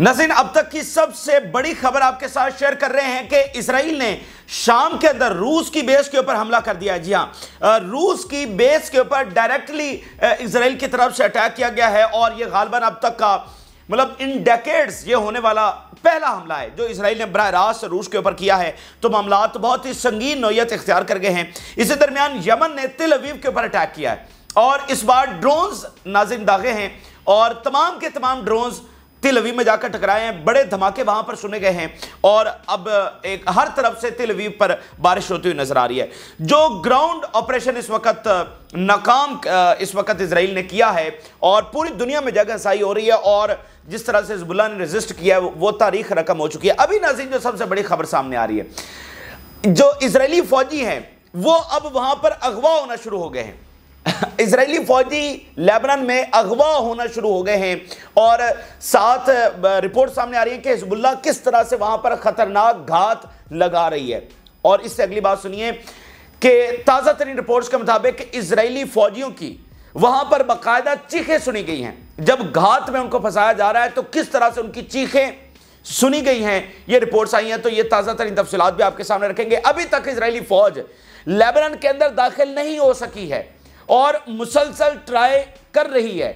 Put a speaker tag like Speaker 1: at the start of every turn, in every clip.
Speaker 1: नसीन अब तक की सबसे बड़ी खबर आपके साथ शेयर कर रहे हैं कि इसराइल ने शाम के अंदर रूस की बेस के ऊपर हमला कर दिया है जी हाँ रूस की बेस के ऊपर डायरेक्टली इसराइल की तरफ से अटैक किया गया है और यह गालबन अब तक का मतलब इन डेकेड्स ये होने वाला पहला हमला है जो इसराइल ने बरह रास्त रूस के ऊपर किया है तो मामला तो बहुत ही संगीन नोयत इख्तियार कर गए हैं इसी दरमियान यमन ने तिल अवीव के ऊपर अटैक किया है और इस बार ड्रोन नाजिन दागे हैं और तमाम के तमाम ड्रोन्स अवीव में जाकर टकराए हैं बड़े धमाके वहां पर सुने गए हैं और अब एक हर तरफ से अवीव पर बारिश होती हुई नजर आ रही है जो ग्राउंड ऑपरेशन इस वक्त नाकाम इस वक्त इसराइल ने किया है और पूरी दुनिया में जगह सही हो रही है और जिस तरह से हिजबुल्ला ने रजिस्ट किया है वो तारीख रकम हो चुकी है अभी नाजीन जो सबसे बड़ी खबर सामने आ रही है जो इसराइली फौजी हैं वो अब वहां पर अगवा होना शुरू हो गए हैं इसराइली फौजी लेबनान में अगवा होना शुरू हो गए हैं और साथ रिपोर्ट सामने आ रही है कि हिजबुल्ला किस तरह से वहां पर खतरनाक घात लगा रही है और इससे अगली बात सुनिए कि ताज़ा तरीन रिपोर्ट के मुताबिक इसराइली फौजियों की वहां पर बाकायदा चीखें सुनी गई हैं जब घात में उनको फंसाया जा रहा है तो किस तरह से उनकी चीखें सुनी गई हैं ये रिपोर्ट्स आई हैं तो ये ताज़ा तरीन तफसलत भी आपके सामने रखेंगे अभी तक इसराइली फौज लेबनान के अंदर दाखिल नहीं हो सकी है और मुसलसल ट्राई कर रही है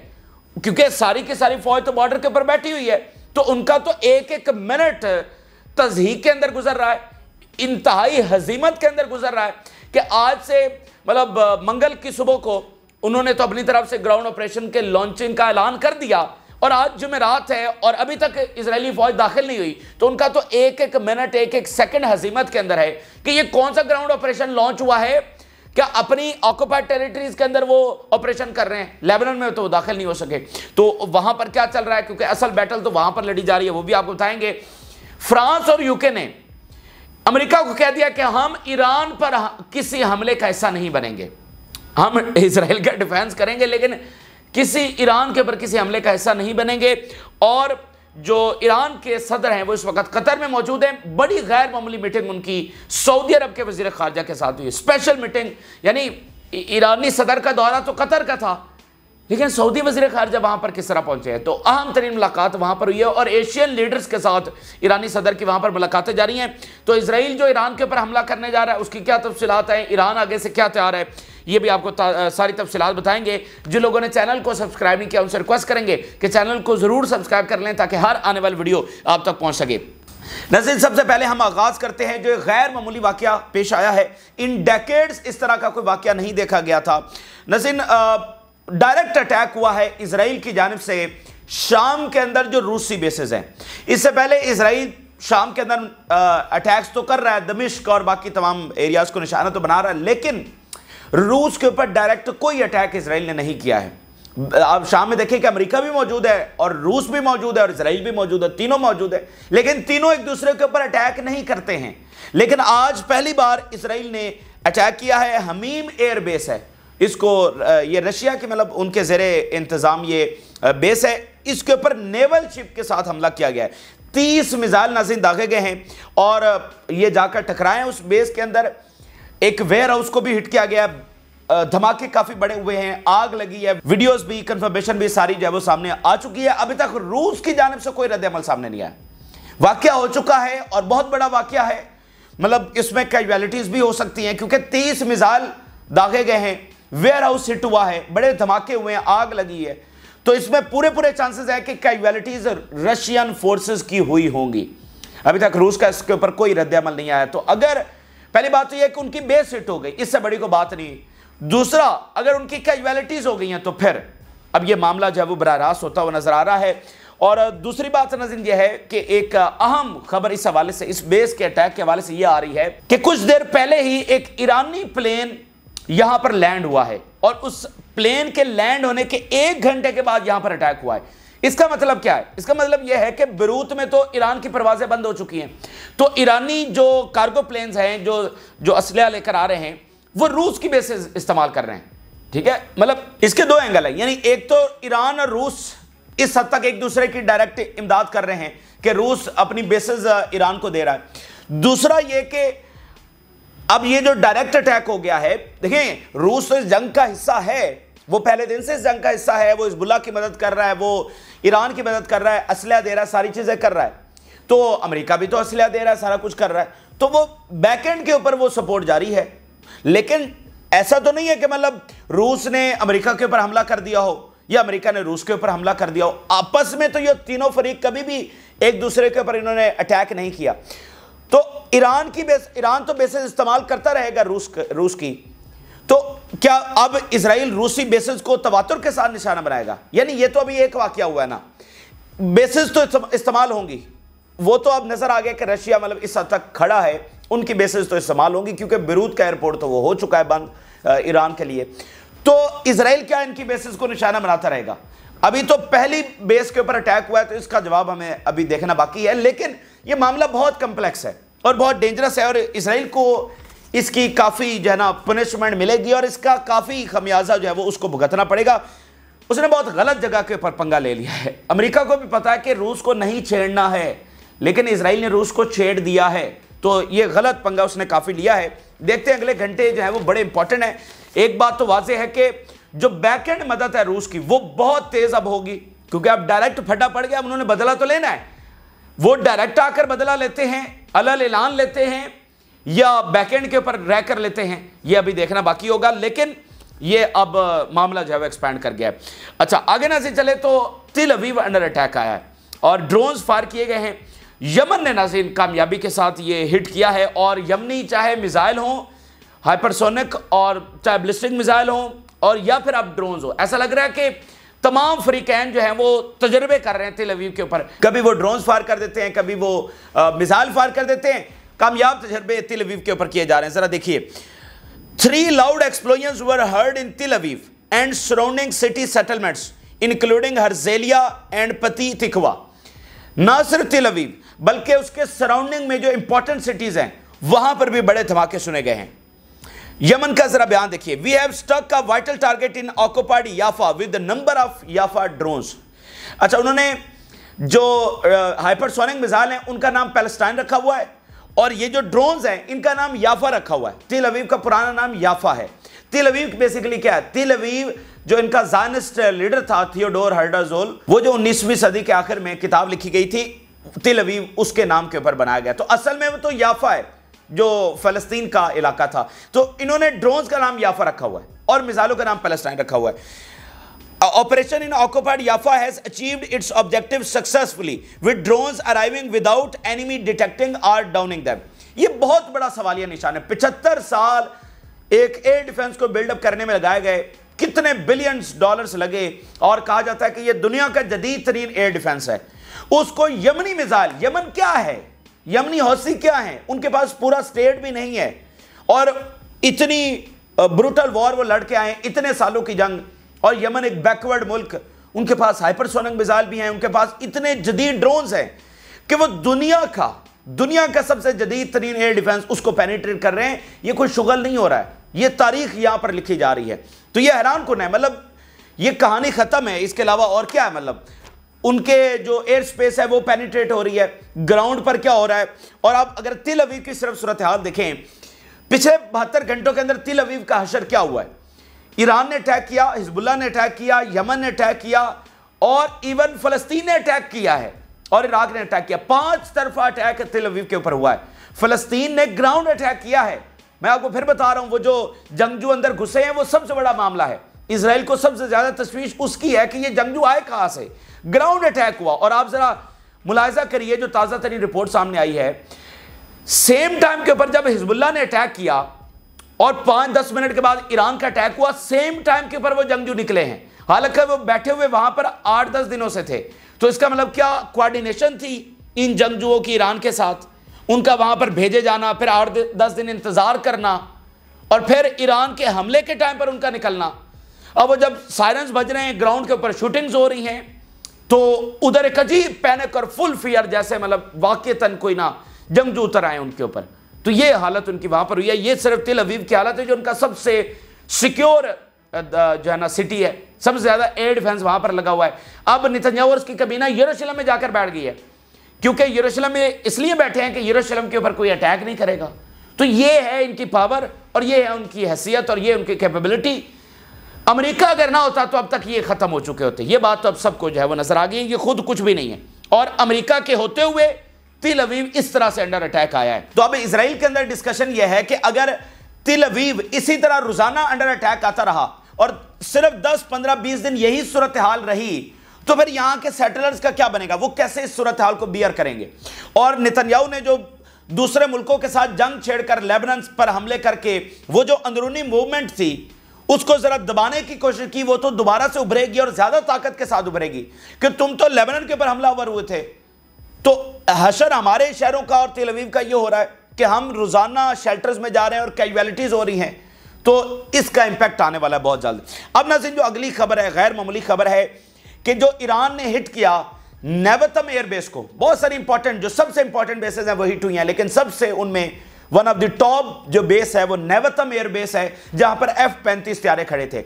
Speaker 1: क्योंकि सारी की सारी फौज तो बॉर्डर के ऊपर बैठी हुई है तो उनका तो एक एक मिनट तजी के अंदर गुजर रहा है इंतहाई हजीमत के अंदर गुजर रहा है कि आज से मतलब मंगल की सुबह को उन्होंने तो अपनी तरफ से ग्राउंड ऑपरेशन के लॉन्चिंग का ऐलान कर दिया और आज जुमेरात है और अभी तक इसराइली फौज दाखिल नहीं हुई तो उनका तो एक एक मिनट एक एक सेकंड हजीमत के अंदर है कि ये कौन सा ग्राउंड ऑपरेशन लॉन्च हुआ है क्या अपनी ऑक्युपाइड टेरिटरीज के अंदर वो ऑपरेशन कर रहे हैं लेबनन में तो दाखिल नहीं हो सके तो वहां पर क्या चल रहा है क्योंकि असल बैटल तो वहां पर लड़ी जा रही है वो भी आपको बताएंगे फ्रांस और यूके ने अमेरिका को कह दिया कि हम ईरान पर किसी हमले का हिस्सा नहीं बनेंगे हम इसराइल का डिफेंस करेंगे लेकिन किसी ईरान के ऊपर किसी हमले का हिस्सा नहीं बनेंगे और जो ईरान के सदर हैं वो इस वक्त कतर में मौजूद हैं बड़ी गैर मामूली मीटिंग उनकी सऊदी अरब के वजीर खारजा के साथ हुई स्पेशल मीटिंग यानी ईरानी सदर का दौरा तो कतर का था लेकिन सऊदी वजीर खारजा वहाँ पर किस तरह पहुँचे हैं तो अहम तरीन मुलाकात वहाँ पर हुई है और एशियन लीडर्स के साथ ईरानी सदर की वहाँ पर मुलाकातें जारी हैं तो इसराइल जो ईरान के ऊपर हमला करने जा रहा है उसकी क्या तफसीत है ईरान आगे से क्या तैयार है ये भी आपको सारी तफसीत बताएंगे जो लोगों ने चैनल को सब्सक्राइब नहीं किया उनसे रिक्वेस्ट करेंगे कि चैनल को ज़रूर सब्सक्राइब कर लें ताकि हर आने वाली वीडियो आप तक पहुंच सके नजर सबसे पहले हम आगाज करते हैं जो गैर मामूली वाक्य पेश आया है इन डेकेड इस तरह का कोई वाक्य नहीं देखा गया था नजर डायरेक्ट अटैक हुआ है इसराइल की जानब से शाम के अंदर जो रूसी बेसिस हैं इससे पहले इसराइल शाम के अंदर अटैक्स तो कर रहा है दमिश्क और बाकी तमाम एरियाज़ को निशाना तो बना रहा है लेकिन रूस के ऊपर डायरेक्ट कोई अटैक इसराइल ने नहीं किया है आप शाम में देखिए कि अमेरिका भी मौजूद है और रूस भी मौजूद है और इसराइल भी मौजूद है तीनों मौजूद है लेकिन तीनों एक दूसरे के ऊपर अटैक नहीं करते हैं लेकिन आज पहली बार इसराइल ने अटैक किया है हमीम एयरबेस है इसको ये रशिया के मतलब उनके जेर इंतज़ाम ये बेस है इसके ऊपर नेवल शिप के साथ हमला किया गया है तीस मिज़ाइल नाजिन दागे गए हैं और ये जाकर टकराए उस बेस के अंदर एक वेयर हाउस को भी हिट किया गया धमाके काफी बड़े हुए हैं आग लगी है वीडियोस भी कंफर्मेशन भी सारी जो है वो सामने आ चुकी है अभी तक रूस की जानब से कोई रद्दमल सामने नहीं आया वाक्य हो चुका है और बहुत बड़ा वाक्य है मतलब इसमें कैजुअलिटीज भी हो सकती हैं क्योंकि तीस मिसाइल दागे गए हैं वेयर हाउस हिट हुआ है बड़े धमाके हुए हैं आग लगी है तो इसमें पूरे पूरे चांसेस है कि कैजुअलिटीज रशियन फोर्सेज की हुई होंगी अभी तक रूस का इसके ऊपर कोई रद्दमल नहीं आया तो अगर पहली बात तो यह कि उनकी बेस हिट हो गई इससे बड़ी को बात नहीं दूसरा अगर उनकी कैजुअलिटीज हो गई हैं तो फिर अब यह मामला जो है वो बरह रास्त होता हुआ नजर आ रहा है और दूसरी बात नजर यह है कि एक अहम खबर इस हवाले से इस बेस के अटैक के हवाले से यह आ रही है कि कुछ देर पहले ही एक ईरानी प्लेन यहां पर लैंड हुआ है और उस प्लेन के लैंड होने के एक घंटे के बाद यहां पर अटैक हुआ है इसका मतलब क्या है इसका मतलब यह है कि बरूत में तो ईरान की परवाजें बंद हो चुकी हैं तो ईरानी जो कार्गो प्लेन्स हैं जो जो असलह लेकर आ रहे हैं वो रूस की बेसिस इस्तेमाल कर रहे हैं ठीक है मतलब इसके दो एंगल है यानी एक तो ईरान और रूस इस हद तक एक दूसरे की डायरेक्ट इमदाद कर रहे हैं कि रूस अपनी बेसिस ईरान को दे रहा है दूसरा यह कि अब ये जो डायरेक्ट अटैक हो गया है देखें रूस तो इस जंग का हिस्सा है वो पहले दिन से इस जंग का हिस्सा है वो इसबुल्ला की मदद कर रहा है वो ईरान की मदद कर रहा है असलह दे रहा है सारी चीज़ें कर रहा है तो अमेरिका भी तो असलह दे रहा है सारा कुछ कर रहा है तो वो बैकेंड के ऊपर वो सपोर्ट जारी है लेकिन ऐसा तो नहीं है कि मतलब रूस ने अमेरिका के ऊपर हमला कर दिया हो या अमेरिका ने रूस के ऊपर हमला कर दिया हो आपस में तो ये तीनों फरीक कभी भी एक दूसरे के ऊपर इन्होंने अटैक नहीं किया तो ईरान की बेस ईरान तो बेसिस इस्तेमाल करता रहेगा रूस रूस की तो क्या अब इसराइल रूसी बेसिस को तबातुर के साथ निशाना बनाएगा यानी ये तो अभी एक वाक्य हुआ है ना बेसिस तो इस्तेमाल होंगी वो तो अब नजर आ गया कि रशिया मतलब इस हद तक खड़ा है उनकी बेसिस तो इस्तेमाल होंगी क्योंकि बिरूद का एयरपोर्ट तो वो हो चुका है बंद ईरान के लिए तो इसराइल क्या इनकी बेसिस को निशाना बनाता रहेगा अभी तो पहली बेस के ऊपर अटैक हुआ है तो इसका जवाब हमें अभी देखना बाकी है लेकिन ये मामला बहुत कम्प्लेक्स है और बहुत डेंजरस है और इसराइल को इसकी काफ़ी जो है ना पनिशमेंट मिलेगी और इसका काफ़ी खमियाजा जो है वो उसको भुगतना पड़ेगा उसने बहुत गलत जगह के ऊपर पंगा ले लिया है अमेरिका को भी पता है कि रूस को नहीं छेड़ना है लेकिन इसराइल ने रूस को छेड़ दिया है तो ये गलत पंगा उसने काफ़ी लिया है देखते हैं अगले घंटे जो है वो बड़े इंपॉर्टेंट हैं एक बात तो वाजह है कि जो बैकहेंड मदद है रूस की वो बहुत तेज़ अब होगी क्योंकि अब डायरेक्ट फटा पड़ गया उन्होंने बदला तो लेना है वो डायरेक्ट आकर बदला लेते हैं अलल ऐलान लेते हैं या बैकेंड के ऊपर रह कर लेते हैं ये अभी देखना बाकी होगा लेकिन ये अब मामला जो है वो एक्सपैंड कर गया है अच्छा आगे ना से चले तो तिल अभी अंडर अटैक आया है और ड्रोन्स फायर किए गए हैं यमन ने नाजीन कामयाबी के साथ ये हिट किया है और यमनी चाहे मिज़ाइल हों हाइपरसोनिक और चाहे ब्लिस्टिक मिज़ाइल हों और या फिर आप ड्रोन हो ऐसा लग रहा है कि तमाम फ्रीकैन जो है वो तजर्बे कर रहे हैं तिल अवीव के ऊपर कभी वो ड्रोन्स फायर कर देते हैं कभी वो मिसाइल फायर कर देते हैं कामयाब तजर्बे तिल अवीव के ऊपर किए जा रहे हैं ज़रा देखिए three loud explosion were heard in Tel Aviv and surrounding city settlements including Herzliya and Petah Tikva ना सिर्फ तिल अवीव बल्कि उसके सराउंडिंग में जो इंपॉर्टेंट सिटीज हैं वहां पर भी बड़े धमाके सुने गए हैं यमन का जरा बयान देखिए वी हैव स्टक का vital target in occupied Yafa with number of Yafa drones अच्छा उन्होंने जो हाइपरसोनिक मिसाइल हैं उनका नाम पैलेस्टाइन रखा हुआ है और ये जो ड्रोन हैं इनका नाम याफा रखा हुआ है तिल अवीव का पुराना नाम याफा है तिल अवीव बेसिकली क्या है तिल अवीव जो इनका जानिस्ट लीडर था थियोडोर हर्डाजोल वो जो 19वीं सदी के आखिर में किताब लिखी गई थी तिल अवीव उसके नाम के ऊपर बनाया गया तो असल में वो तो याफा है जो फलस्तीन का इलाका था तो इन्होंने ड्रोन का नाम याफा रखा हुआ है और मिसालों का नाम पैलेस्टाइन रखा हुआ है operation in occupied Jaffa has achieved its objective successfully with drones arriving without enemy detecting or downing them. ये बहुत बड़ा सवालिया निशान है पिछहत्तर साल एक एयर डिफेंस को बिल्डअप करने में लगाए गए कितने बिलियंस डॉलर्स लगे और कहा जाता है कि यह दुनिया का जदीद तरीन एयर डिफेंस है उसको यमनी मिजाइल यमन क्या है यमनी हौसी क्या है उनके पास पूरा स्टेट भी नहीं है और इतनी ब्रूटल वॉर वो लड़के आए इतने सालों की जंग और यमन एक बैकवर्ड मुल्क उनके पास हाइपरसोनिक मिसाइल भी हैं उनके पास इतने जदीद ड्रोन्स हैं कि वो दुनिया का दुनिया का सबसे जदीद तरीन एयर डिफेंस उसको पेनिट्रेट कर रहे हैं ये कोई शुगल नहीं हो रहा है ये तारीख यहां पर लिखी जा रही है तो ये हैरान कौन है मतलब ये कहानी ख़त्म है इसके अलावा और क्या है मतलब उनके जो एयर स्पेस है वो पेनिट्रेट हो रही है ग्राउंड पर क्या हो रहा है और आप अगर तिल अवीव की सिर्फ सूरत हाल देखें पिछले बहत्तर घंटों के अंदर तिल अवीव का हशर क्या हुआ है ईरान ने अटैक किया हिजबुल्ला ने अटैक किया यमन ने अटैक किया और इवन फलस्तीन ने अटैक किया है और इराक ने अटैक किया पांच तरफा अटैक तिलवीव के ऊपर हुआ है फलस्तीन ने ग्राउंड अटैक किया है मैं आपको फिर बता रहा हूं वो जो जंगजू अंदर घुसे हैं वो सबसे बड़ा मामला है इसराइल को सबसे ज्यादा तस्वीर उसकी है कि ये जंगजू आए कहां से ग्राउंड अटैक हुआ और आप जरा मुलायजा करिए जो ताज़ा तरीन रिपोर्ट सामने आई है सेम टाइम के ऊपर जब हिजबुल्ला ने अटैक किया और पांच दस मिनट के बाद ईरान का अटैक हुआ सेम टाइम के ऊपर वो जंगजू निकले हैं हालांकि वो बैठे हुए वहां पर आठ दस दिनों से थे तो इसका मतलब क्या कोऑर्डिनेशन थी इन जंगजुओं की ईरान के साथ उनका वहां पर भेजे जाना फिर आठ दस दिन इंतजार करना और फिर ईरान के हमले के टाइम पर उनका निकलना अब वो जब साइलेंस बज रहे हैं ग्राउंड के ऊपर शूटिंग्स हो रही हैं तो उधर एक अजीब पैनिक और फुल फियर जैसे मतलब तन कोई ना जंगजू उतर आए उनके ऊपर तो ये हालत उनकी वहां पर हुई है ये सिर्फ तिल अवीव की हालत है जो उनका सबसे सिक्योर जो है ना सिटी है सबसे ज्यादा एयर डिफेंस वहां पर लगा हुआ है अब नितन्याहू की कबीना यरूशलम में जाकर बैठ गई है क्योंकि यरूशलेम में इसलिए बैठे हैं कि यरूशलेम के ऊपर कोई अटैक नहीं करेगा तो ये है इनकी पावर और ये है उनकी हैसियत और ये उनकी कैपेबिलिटी अमेरिका अगर ना होता तो अब तक ये ख़त्म हो चुके होते ये बात तो अब सबको जो है वो नज़र आ गई ये खुद कुछ भी नहीं है और अमेरिका के होते हुए तिल अवीव इस तरह से अंडर अटैक आया है तो अब इसराइल के अंदर डिस्कशन यह है कि अगर तिल अवीव इसी तरह रोजाना अंडर अटैक आता रहा और सिर्फ 10, 15, 20 दिन यही सूरत हाल रही तो फिर यहां के सेटलर्स का क्या बनेगा वो कैसे इस सूरत हाल को बियर करेंगे और नितनयाऊ ने जो दूसरे मुल्कों के साथ जंग छेड़कर लेबनन पर हमले करके वो जो अंदरूनी मूवमेंट थी उसको जरा दबाने की कोशिश की वो तो दोबारा से उभरेगी और ज्यादा ताकत के साथ उभरेगी कि तुम तो लेबनन के ऊपर हमला हुए थे तो हशर हमारे शहरों का और तेलवीव का ये हो रहा है कि हम रोज़ाना शेल्टर्स में जा रहे हैं और कैजुअलिटीज़ हो रही हैं तो इसका इंपैक्ट आने वाला है बहुत जल्द अब नाजिन जो अगली खबर है गैर मामूली खबर है कि जो ईरान ने हिट किया नैवतम एयरबेस को बहुत सारी इंपॉर्टेंट जो सबसे इंपॉर्टेंट बेसेस हैं वो हिट हुई हैं लेकिन सबसे उनमें वन ऑफ द टॉप जो बेस है वो नैवतम एयरबेस है जहां पर एफ पैंतीस प्यारे खड़े थे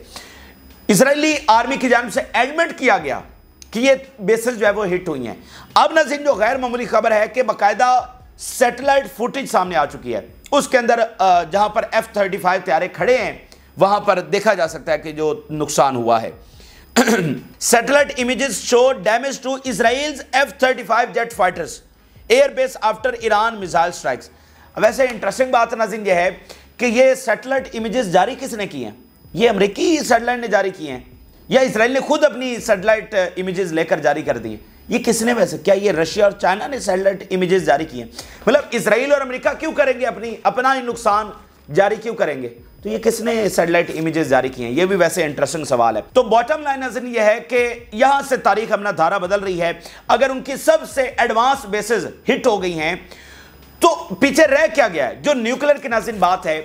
Speaker 1: इसराइली आर्मी की जानब से एडमिट किया गया कि ये बेसिस जो है वो हिट हुई हैं अब नजीन जो गैर मामूली खबर है कि बाकायदा सेटेलाइट फुटेज सामने आ चुकी है उसके अंदर जहां पर एफ थर्टी फाइव तैयारे खड़े हैं वहां पर देखा जा सकता है कि जो नुकसान हुआ है satellite images show damage to Israel F thirty five jet fighters airbase after Iran missile strikes वैसे इंटरेस्टिंग बात नजर यह है कि ये सेटेलाइट इमेजेस जारी किसने की हैं ये अमरीकी सेटेलाइट ने जारी किए हैं या इसराइल ने खुद अपनी सेटेलाइट इमेजेस uh, लेकर जारी कर दी ये किसने वैसे क्या ये रशिया और चाइना ने सेटेलाइट इमेजेस जारी किए मतलब इसराइल और अमेरिका क्यों करेंगे अपनी अपना ही नुकसान जारी क्यों करेंगे तो ये किसने सेटेलाइट इमेजेस जारी किए हैं ये भी वैसे इंटरेस्टिंग सवाल है तो बॉटम लाइन अजन ये है कि यहां से तारीख अपना धारा बदल रही है अगर उनकी सबसे एडवांस बेसिस हिट हो गई हैं तो पीछे रह क्या गया है जो न्यूक्लियर की नाजिन बात है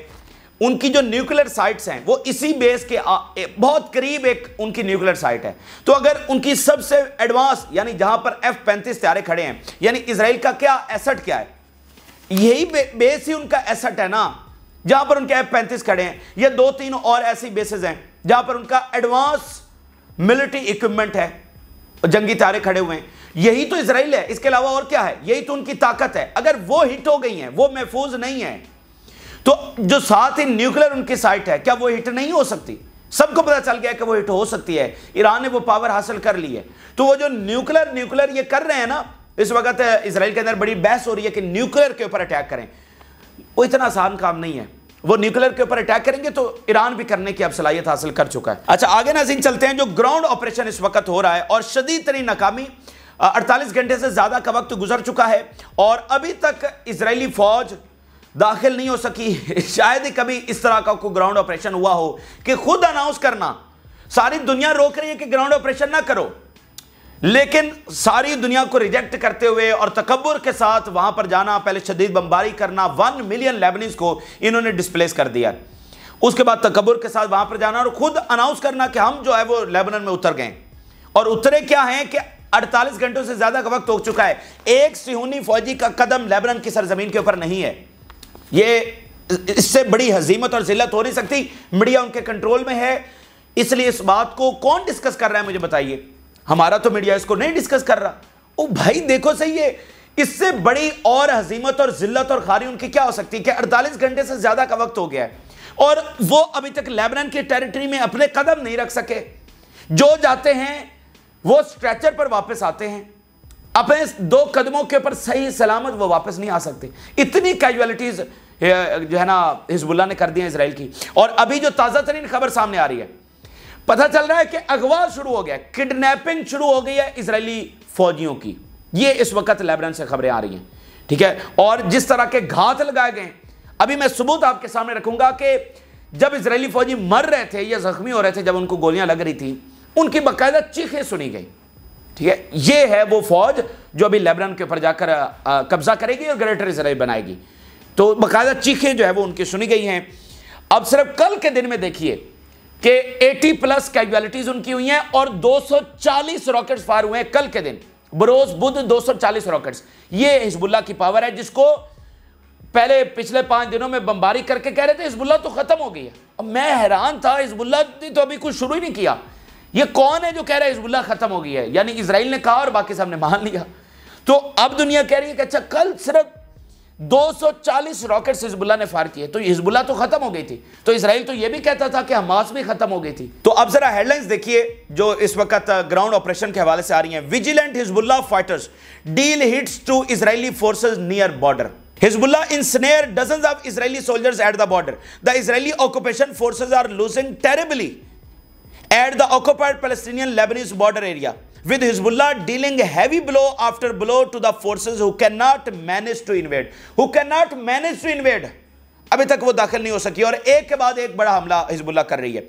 Speaker 1: उनकी जो न्यूक्लियर साइट्स हैं वो इसी बेस के आ, ए, बहुत करीब एक उनकी न्यूक्लियर साइट है तो अगर उनकी सबसे एडवांस यानी जहां पर एफ पैंतीस त्यारे खड़े हैं यानी इसराइल का क्या एसेट क्या है यही बे, बेस ही उनका एसेट है ना जहां पर उनके एफ पैंतीस खड़े हैं या दो तीन और ऐसी बेसिस हैं जहां पर उनका एडवांस मिलिट्री इक्विपमेंट है जंगी तारे खड़े हुए हैं यही तो इसराइल है इसके अलावा और क्या है यही तो उनकी ताकत है अगर वो हिट हो गई हैं वो महफूज नहीं है तो जो साथ ही न्यूक्लियर उनकी साइट है क्या वो हिट नहीं हो सकती सबको पता चल गया कि वो हिट हो सकती है ईरान ने वो पावर हासिल कर ली है तो वो जो न्यूक्लियर न्यूक्लियर ये कर रहे हैं ना इस वक्त इसराइल के अंदर बड़ी बहस हो रही है कि न्यूक्लियर के ऊपर अटैक करें वो इतना आसान काम नहीं है वो न्यूक्लियर के ऊपर अटैक करेंगे तो ईरान भी करने की अब सलाहियत हासिल कर चुका है अच्छा आगे नाजीन चलते हैं जो ग्राउंड ऑपरेशन इस वक्त हो रहा है और शदीद तरीन नाकामी 48 घंटे से ज़्यादा का वक्त गुजर चुका है और अभी तक इसराइली फौज दाखिल नहीं हो सकी शायद ही कभी इस तरह का कोई ग्राउंड ऑपरेशन हुआ हो कि खुद अनाउंस करना सारी दुनिया रोक रही है कि ग्राउंड ऑपरेशन ना करो लेकिन सारी दुनिया को रिजेक्ट करते हुए और तकबर के साथ वहां पर जाना पहले शदीद बमबारी करना वन मिलियन लेबनीस को इन्होंने डिस्प्लेस कर दिया उसके बाद तकबर के साथ वहां पर जाना और खुद अनाउंस करना कि हम जो है वो लेबनन में उतर गए और उतरे क्या हैं कि 48 घंटों से ज्यादा का वक्त हो चुका है एक सिहूनी फौजी का कदम लेबनन की सरजमीन के ऊपर नहीं है ये इससे बड़ी हजीमत और जिल्लत हो नहीं सकती मीडिया उनके कंट्रोल में है इसलिए इस बात को कौन डिस्कस कर रहा है मुझे बताइए हमारा तो मीडिया इसको नहीं डिस्कस कर रहा ओ भाई देखो सही है इससे बड़ी और हजीमत और जिल्लत और खारी उनकी क्या हो सकती है कि अड़तालीस घंटे से ज्यादा का वक्त हो गया है और वो अभी तक लेबनान की टेरिटरी में अपने कदम नहीं रख सके जो जाते हैं वो स्ट्रेचर पर वापस आते हैं अपने दो कदमों के ऊपर सही सलामत वो वापस नहीं आ सकते इतनी कैजुअलिटीज जो है ना हिजबुल्ला ने कर दी है इसराइल की और अभी जो ताज़ा तरीन खबर सामने आ रही है पता चल रहा है कि अगवा शुरू हो गया किडनैपिंग शुरू हो गई है इसराइली फौजियों की ये इस वक्त लेबरन से खबरें आ रही हैं ठीक है और जिस तरह के घात लगाए गए अभी मैं सबूत आपके सामने रखूंगा कि जब इसराइली फौजी मर रहे थे या जख्मी हो रहे थे जब उनको गोलियां लग रही थी उनकी बाकायदा चीखें सुनी गई ठीक है ये है वो फौज जो अभी लेबनान के ऊपर जाकर कब्जा करेगी और ग्रेटर इसराइल बनाएगी तो बाकायदा चीखें जो है वो उनकी सुनी गई हैं अब सिर्फ कल के दिन में देखिए कि 80 प्लस कैजुअलिटीज उनकी हुई हैं और 240 रॉकेट्स फायर हुए हैं कल के दिन बरोज बुद्ध 240 रॉकेट्स ये हिजबुल्ला की पावर है जिसको पहले पिछले पांच दिनों में बमबारी करके कह रहे थे हिजबुल्ला तो खत्म हो गई है अब मैं हैरान था हिजबुल्ला ने तो अभी कुछ शुरू ही नहीं किया ये कौन है जो कह रहा है हिजबुल्ला खत्म हो गई है यानी इसराइल ने कहा और बाकी ने मान लिया तो अब दुनिया कह रही है कि अच्छा कल सिर्फ 240 रॉकेट हिजबुल्ला ने फायर किए तो हिजबुल्ला तो खत्म हो गई थी तो इसराइल तो यह भी कहता था कि हमास भी खत्म हो गई थी तो अब जरा हेडलाइंस देखिए जो इस वक्त ग्राउंड ऑपरेशन के हवाले से आ रही है vigilant Hezbollah fighters deal hits to Israeli forces near border Hezbollah ensnare dozens of Israeli soldiers at the border. The Israeli occupation forces are losing terribly. At the at the Lebanese border area with Hezbollah dealing heavy blow after blow to the forces who can not manage to invade who can not manage to invade अभी तक वो दाखिल नहीं हो सकी और एक के बाद एक बड़ा हमला हिजबुल्ला कर रही है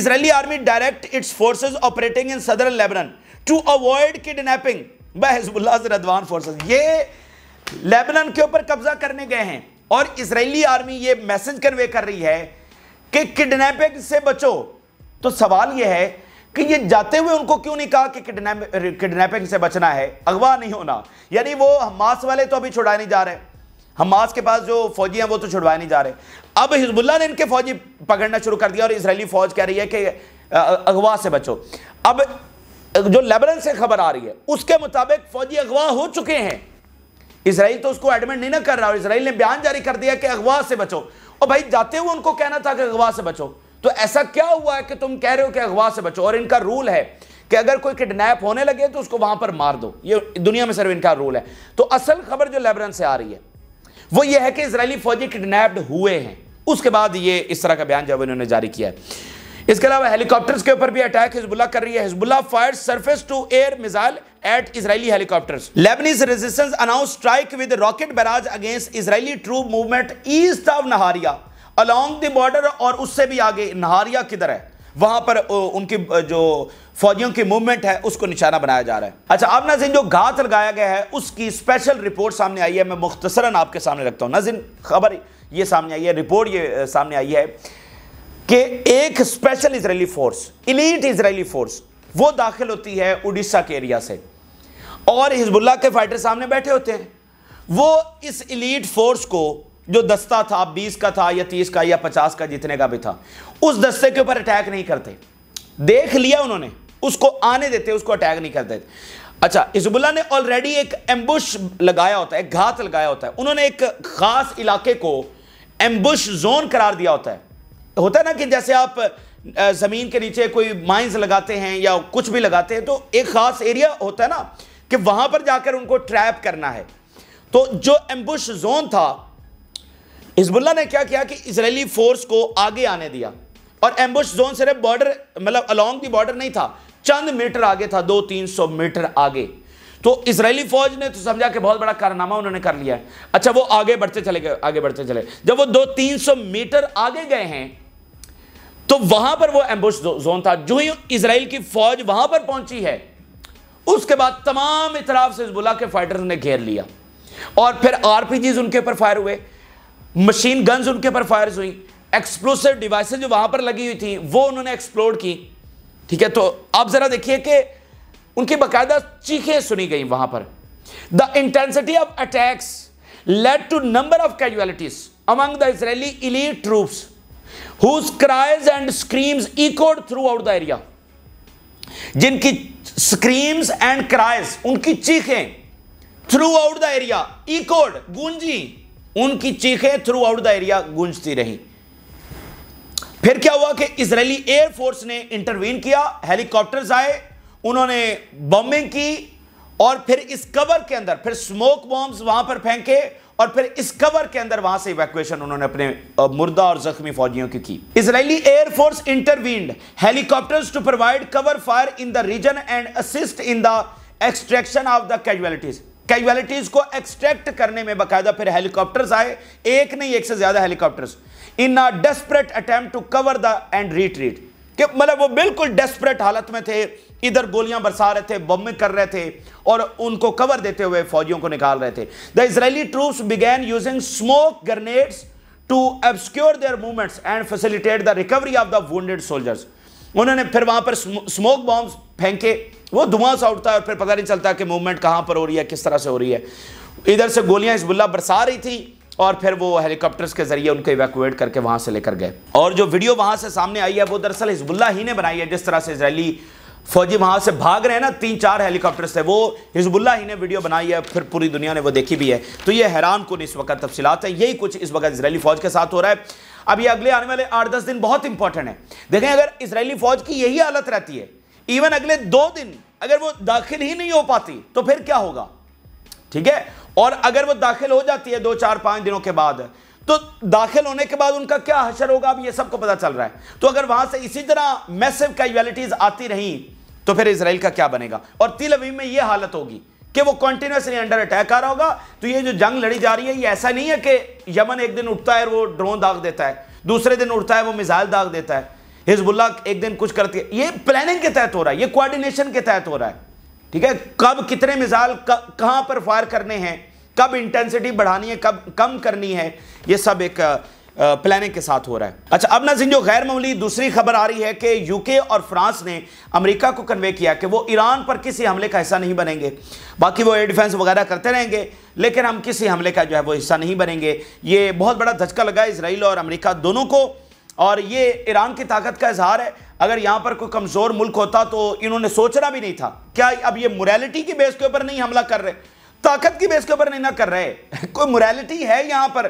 Speaker 1: Israeli army direct its forces operating in southern Lebanon to avoid kidnapping by Hezbollah Radwan forces ये लेबनन के ऊपर कब्जा करने गए हैं और इसराइली आर्मी ये मैसेज कन्वे कर रही है कि किडनेपिंग से बचो तो सवाल यह है कि ये जाते हुए उनको क्यों नहीं कहा कि किडनैपिंग से बचना है अगवा नहीं होना यानी वो हमास वाले तो अभी छुड़ाए नहीं जा रहे हमास के पास जो फौजी हैं वो तो छुड़वाए नहीं जा रहे अब हिजबुल्ला ने इनके फौजी पकड़ना शुरू कर दिया और इसराइली फौज कह रही है कि अगवा से बचो अब जो लेबरन से खबर आ रही है उसके मुताबिक फौजी अगवा हो चुके हैं इसराइल तो उसको एडमिट नहीं ना कर रहा और इसराइल ने बयान जारी कर दिया कि अगवा से बचो और भाई जाते हुए उनको कहना था कि अगवा से बचो तो ऐसा क्या हुआ है कि तुम कह रहे हो कि अगवा से बचो और इनका रूल है कि अगर कोई किडनैप होने लगे तो उसको वहां पर मार दो ये दुनिया में सिर्फ इनका रूल है तो असल खबर जो लेबरन से आ रही है वो ये है कि इसराइली फौजी किडनैप्ड हुए हैं उसके बाद ये इस तरह का बयान जब इन्होंने जारी किया है इसके अलावा हेलीकॉप्टर्स के ऊपर भी अटैक हिजबुल्ला कर रही है Hezbollah fire surface to air missile at Israeli helicopters Lebanese resistance announce strike with rocket barrage against Israeli troop movement east of Nahariya along the border और उससे भी आगे नहारिया किधर है वहां पर उनकी जो फौजियों की मूवमेंट है उसको निशाना बनाया जा रहा है अच्छा अब नजिन जो घात लगाया गया है उसकी स्पेशल रिपोर्ट सामने आई है मैं मुख्तसरन आपके सामने रखता हूं नजिन खबर ये सामने आई है रिपोर्ट ये सामने आई है कि एक special Israeli force elite Israeli force वो दाखिल होती है उड़ीसा के एरिया से और हिजबुल्ला के फाइटर सामने बैठे होते हैं वो इस इलीट फोर्स को जो दस्ता था बीस का था या तीस का या पचास का जितने का भी था उस दस्ते के ऊपर अटैक नहीं करते देख लिया उन्होंने उसको आने देते उसको अटैक नहीं करते अच्छा इजबुल्ला ने ऑलरेडी एक एम्बुश लगाया होता है घात लगाया होता है उन्होंने एक खास इलाके को एम्बुश जोन करार दिया होता है होता है ना कि जैसे आप जमीन के नीचे कोई माइंस लगाते हैं या कुछ भी लगाते हैं तो एक खास एरिया होता है ना कि वहां पर जाकर उनको ट्रैप करना है तो जो एम्बुश जोन था हिजबुल्ला ने क्या किया कि इसराइली फोर्स को आगे आने दिया और एम्बुश जोन सिर्फ बॉर्डर मतलब अलॉन्ग दी बॉर्डर नहीं था चंद मीटर आगे था दो तीन सौ मीटर आगे तो इसराइली फौज ने तो समझा कि बहुत बड़ा कारनामा उन्होंने कर लिया है अच्छा वो आगे बढ़ते चले गए आगे बढ़ते चले जब वो दो तीन सौ मीटर आगे गए हैं तो वहां पर वो एम्बुश जोन था जो ही इसराइल की फौज वहां पर पहुंची है उसके बाद तमाम इतराफ से हिजबुल्ला के फाइटर्स ने घेर लिया और फिर आरपीजी उनके ऊपर फायर हुए मशीन गन्स उनके पर फायर हुई एक्सप्लोसिव डिवाइस जो वहां पर लगी हुई थी वो उन्होंने एक्सप्लोर की ठीक है तो आप जरा देखिए कि उनकी बाकायदा चीखें सुनी गई वहां पर the intensity of attacks led to number of casualties among the Israeli elite troops whose and screams echoed throughout the area जिनकी स्क्रीम्स एंड क्राइज उनकी चीखें throughout the area echoed गूंजी उनकी चीखें थ्रू आउट द एरिया गूंजती रही फिर क्या हुआ कि इसराइली एयरफोर्स ने इंटरवीन किया हेलीकॉप्टर्स आए उन्होंने बॉम्बिंग की और फिर इस कवर के अंदर फिर स्मोक बॉम्ब्स वहां पर फेंके और फिर इस कवर के अंदर वहां से इवैक्यूएशन उन्होंने अपने मुर्दा और जख्मी फौजियों की की Israeli air force intervened helicopters to provide cover fire in the region and assist in the extraction of the casualties casualties को एक्सट्रैक्ट करने में बाकायदा फिर हेलीकॉप्टर्स आए एक नहीं एक से ज्यादा helicopters in a desperate attempt to cover the and retreat कि मतलब वो बिल्कुल डेस्परेट हालत में थे इधर गोलियां बरसा रहे थे बम कर रहे थे और उनको कवर देते हुए फौजियों को निकाल रहे थे the Israeli troops began using smoke grenades to obscure their movements and facilitate the recovery of the wounded soldiers उन्होंने फिर वहां पर स्मोक बॉम्ब फेंके वो धुआं सा उठता है और फिर पता नहीं चलता कि मूवमेंट कहाँ पर हो रही है किस तरह से हो रही है इधर से गोलियां हिजबुल्ला बरसा रही थी और फिर वो हेलीकॉप्टर्स के जरिए उनको इवैक्यूएट करके वहाँ से लेकर गए और जो वीडियो वहाँ से सामने आई है वो दरअसल हिजबुल्ला ही ने बनाई है जिस तरह से इसराइली फौजी वहाँ से भाग रहे हैं ना तीन चार हेलीकॉप्टर्स थे वो हिजबुल्ला ही ने वीडियो बनाई है फिर पूरी दुनिया ने वो देखी भी है तो ये हैरान कन इस वक्त तफसीत है यही कुछ इस वक्त इसराइली फौज के साथ हो रहा है अब ये अगले आने वाले आठ दस दिन बहुत इंपॉर्टेंट है देखें अगर इसराइली फौज की यही हालत रहती है इवन अगले दो दिन अगर वो दाखिल ही नहीं हो पाती तो फिर क्या होगा ठीक है और अगर वो दाखिल हो जाती है दो चार पांच दिनों के बाद तो दाखिल होने के बाद उनका क्या हशर होगा अब ये सबको पता चल रहा है तो अगर वहां से इसी तरह मैसिव कैजुअलिटीज आती रही तो फिर इसराइल का क्या बनेगा और तिल में यह हालत होगी कि वो कंटिन्यूसली अंडर अटैक आ रहा होगा तो ये जो जंग लड़ी जा रही है ये ऐसा नहीं है कि यमन एक दिन उठता है और वो ड्रोन दाग देता है दूसरे दिन उठता है वो मिसाइल दाग देता है हिजबुल्ला एक दिन कुछ करती है ये प्लानिंग के तहत हो रहा है ये कोऑर्डिनेशन के तहत हो रहा है ठीक है कब कितने मिसाल कहाँ पर फायर करने हैं कब इंटेंसिटी बढ़ानी है कब कम करनी है ये सब एक प्लानिंग के साथ हो रहा है अच्छा अब नाजिन जो गैर मामूली दूसरी खबर आ रही है कि यूके और फ्रांस ने अमेरिका को कन्वे किया कि वो ईरान पर किसी हमले का हिस्सा नहीं बनेंगे बाकी वो एयर डिफेंस वगैरह करते रहेंगे लेकिन हम किसी हमले का जो है वो हिस्सा नहीं बनेंगे ये बहुत बड़ा धचका लगा इसराइल और अमरीका दोनों को और ये ईरान की ताकत का इजहार है अगर यहाँ पर कोई कमज़ोर मुल्क होता तो इन्होंने सोचना भी नहीं था क्या अब ये मोरालिटी की बेस के ऊपर नहीं हमला कर रहे ताकत की बेस के ऊपर नहीं ना कर रहे कोई मोरालिटी है यहाँ पर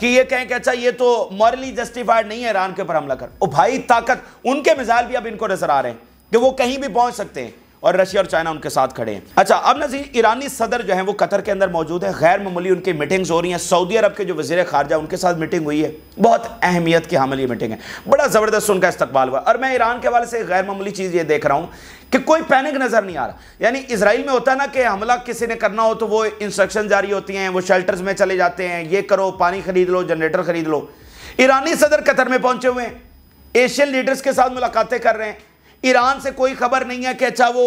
Speaker 1: कि ये कहें कि अच्छा ये तो मॉरली जस्टिफाइड नहीं है ईरान के ऊपर हमला कर ओ भाई ताकत उनके मिज़ाइल भी अब इनको नजर आ रहे हैं कि वो कहीं भी पहुंच सकते हैं और रशिया और चाइना उनके साथ खड़े हैं अच्छा अब नजीर ईरानी सदर जो है वो कतर के अंदर मौजूद है गैर ममूली उनकी मीटिंग्स हो रही हैं सऊदी अरब के जो वजीर खारजा उनके साथ मीटिंग हुई है बहुत अहमियत की हमल ये मीटिंग है बड़ा ज़बरदस्त उनका इस्तकबाल हुआ और मैं ईरान के हवाले से गैर मामूली चीज़ ये देख रहा हूँ कि कोई पैनिक नज़र नहीं आ रहा यानी इसराइल में होता ना कि हमला किसी ने करना हो तो वो इंस्ट्रक्शन जारी होती हैं वो शेल्टर्स में चले जाते हैं ये करो पानी खरीद लो जनरेटर खरीद लो ईरानी सदर कतर में पहुंचे हुए हैं एशियन लीडर्स के साथ मुलाकातें कर रहे हैं ईरान से कोई खबर नहीं है कि अच्छा वो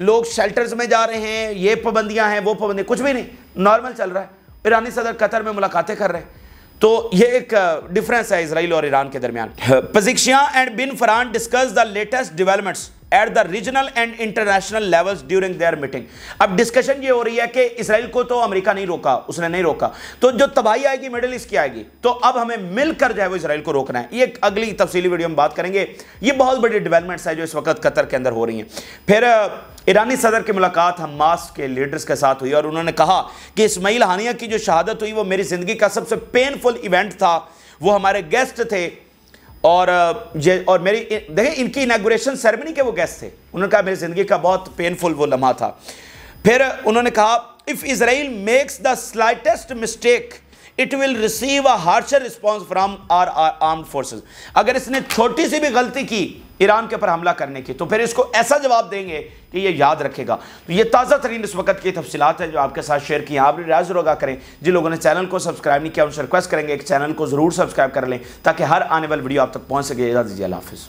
Speaker 1: लोग शेल्टर्स में जा रहे हैं ये पाबंदियां हैं वो पाबंदियाँ कुछ भी नहीं नॉर्मल चल रहा है ईरानी सदर कतर में मुलाकातें कर रहे हैं तो ये एक डिफरेंस है इसराइल और ईरान के दरमियान Pezeshkian and bin Farhan discuss the latest developments at the regional and international levels during their meeting अब डिस्कशन ये हो रही है कि इसराइल को तो अमेरिका नहीं रोका उसने नहीं रोका तो जो तबाही आएगी मिडिल ईस्ट की आएगी तो अब हमें मिलकर जो है वो इसराइल को रोकना है ये अगली तफसीली वीडियो में बात करेंगे ये बहुत बड़ी डेवलपमेंट्स है जो इस वक्त कतर के अंदर हो रही हैं फिर ईरानी सदर की मुलाकात हमास के लीडर्स के साथ हुई और उन्होंने कहा कि इसमाइल हानिया की जो शहादत हुई वो मेरी ज़िंदगी का सबसे पेनफुल इवेंट था वो हमारे गेस्ट थे और ये और मेरी देखें इनकी इनाग्रेशन सेरेमनी के वो गेस्ट थे उन्होंने कहा मेरी ज़िंदगी का बहुत पेनफुल वो लम्हा था फिर उन्होंने कहा if Israel makes the slightest mistake it will receive a harsher response from our armed forces अगर इसने छोटी सी भी गलती की ईरान के ऊपर हमला करने की तो फिर इसको ऐसा जवाब देंगे कि ये याद रखेगा तो ये ताज़ा तरीन इस वक्त की तफसीत है जो आपके साथ शेयर की आप राज रोगा करें जिन लोगों ने चैनल को सब्सक्राइब नहीं किया उनसे रिक्वेस्ट करेंगे एक चैनल को ज़रूर सब्सक्राइब कर लें ताकि हर आने वाली वीडियो आप तक पहुँच सके इजाज़ दीजिए हाफिज़